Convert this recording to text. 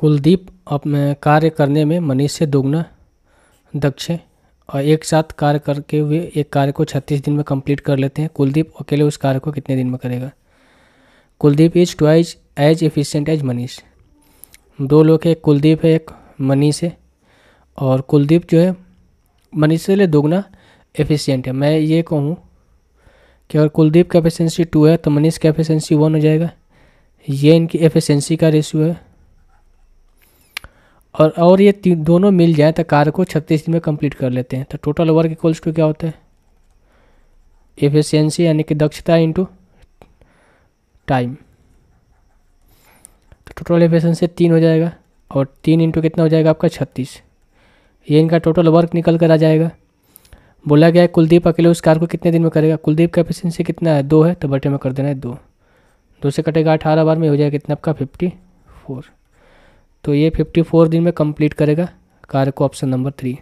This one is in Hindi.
कुलदीप अपने कार्य करने में मनीष से दोगुना दक्ष है और एक साथ कार्य करके हुए एक कार्य को छत्तीस दिन में कंप्लीट कर लेते हैं कुलदीप अकेले उस कार्य को कितने दिन में करेगा Kuldeep is twice as efficient as Manish दो लोग हैं कुलदीप है एक मनीष है और कुलदीप जो है मनीष से ले दोगुना एफिशिएंट है मैं ये कहूँ कि अगर कुलदीप का टू है तो मनीष का वन हो जाएगा ये इनकी एफिशेंसी का रेशियो है और और ये दोनों मिल जाए तो कार्य को छत्तीस दिन में कंप्लीट कर लेते हैं तो टोटल वर्क इक्वल्स टू क्या होता है एफिशिएंसी यानी कि दक्षता इंटू टाइम तो टोटल एफिशिएंसी तीन हो जाएगा और तीन इंटू कितना हो जाएगा आपका छत्तीस ये इनका टोटल वर्क निकल कर आ जाएगा बोला गया है कुलदीप अकेले उस कार को कितने दिन में करेगा कुलदीप का एफिशियंसी कितना है दो है तो बटे में कर देना है दो दो से कटेगा अठारह बार में हो जाएगा कितना आपका फिफ्टी फोर तो ये 54 दिन में कंप्लीट करेगा कार्य को ऑप्शन नंबर थ्री